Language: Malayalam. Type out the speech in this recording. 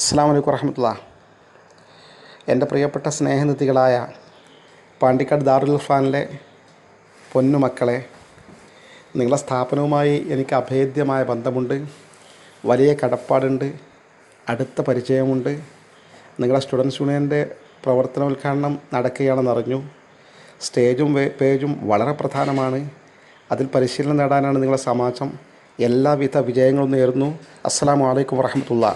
അസ്സാം വലൈക്കും വരഹമുല്ല എൻ്റെ പ്രിയപ്പെട്ട സ്നേഹനിധികളായ പാണ്ടിക്കാട് ദാറുൽ ഇർഫാനിലെ പൊന്നുമക്കളെ നിങ്ങളെ സ്ഥാപനവുമായി എനിക്ക് അഭേദ്യമായ ബന്ധമുണ്ട് വലിയ കടപ്പാടുണ്ട് അടുത്ത പരിചയമുണ്ട് നിങ്ങളെ സ്റ്റുഡൻസ് യൂണിയൻ്റെ പ്രവർത്തനോദ്ഘാടനം നടക്കുകയാണെന്നറിഞ്ഞു സ്റ്റേജും പേജും വളരെ പ്രധാനമാണ് അതിൽ പരിശീലനം നേടാനാണ് നിങ്ങളെ സമാജം എല്ലാവിധ വിജയങ്ങളും നേരുന്നു അസ്സാം വലൈക്കും വരഹമുല്ല